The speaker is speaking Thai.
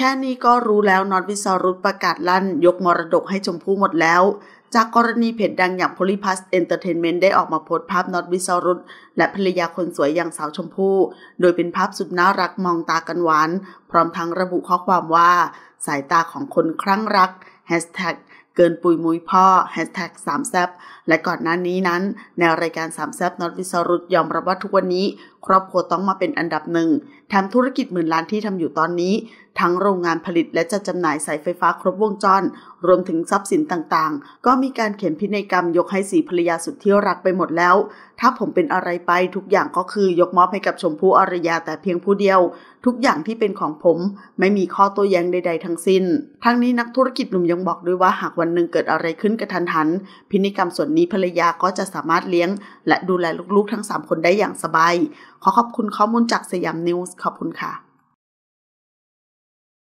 แค่นี้ก็รู้แล้วน็อตวิสารุตประกาศลั่น ยกมรดกให้ชมพู่หมดแล้ว จากกรณีเพจดังอย่าง p o l y p อ s Entertainment ได้ออกมาโพสต์ภาพน็อตวิสารุตและภรรยาคนสวยอย่างสาวชมพู่โดยเป็นภาพสุดน่ารักมองตากันหวาน พร้อมทั้งระบุข้อความว่า สายตาของคนครั้งรักแฮชแท็กเกินปุยมุยพ่อแฮชแท็กสามแซบและก่อนหน้านี้นั้นในรายการสามแซบน็อตวิสรุตยอมรับว่าทุกวันนี้ ครอบครัวต้องมาเป็นอันดับหนึ่งแถมธุรกิจหมื่นล้านที่ทำอยู่ตอนนี้ทั้งโรงงานผลิตและจัดจำหน่ายสายไฟฟ้าครบวงจร รวมถึงทรัพย์สินต่างๆ ก็มีการเขียนพินัยกรรมยกให้สีภรรยาสุดที่รักไปหมดแล้ว ถ้าผมเป็นอะไรไป ทุกอย่างก็คือยกมอบให้กับชมพู่อรยาแต่เพียงผู้เดียว ทุกอย่างที่เป็นของผม ไม่มีข้อโต้แย้งใดๆทั้งสิ้น ทั้งนี้นักธุรกิจหนุ่มยังบอกด้วยว่าหากวันหนึ่งเกิดอะไรขึ้นกระทันหัน พินัยกรรมส่วนนี้ภรรยาก็จะสามารถเลี้ยง และดูแลลูกๆ ทั้ง 3 คนได้อย่างสบายขอขอบคุณข้อมูลจากสยามนิวส์ ขอบคุณค่ะ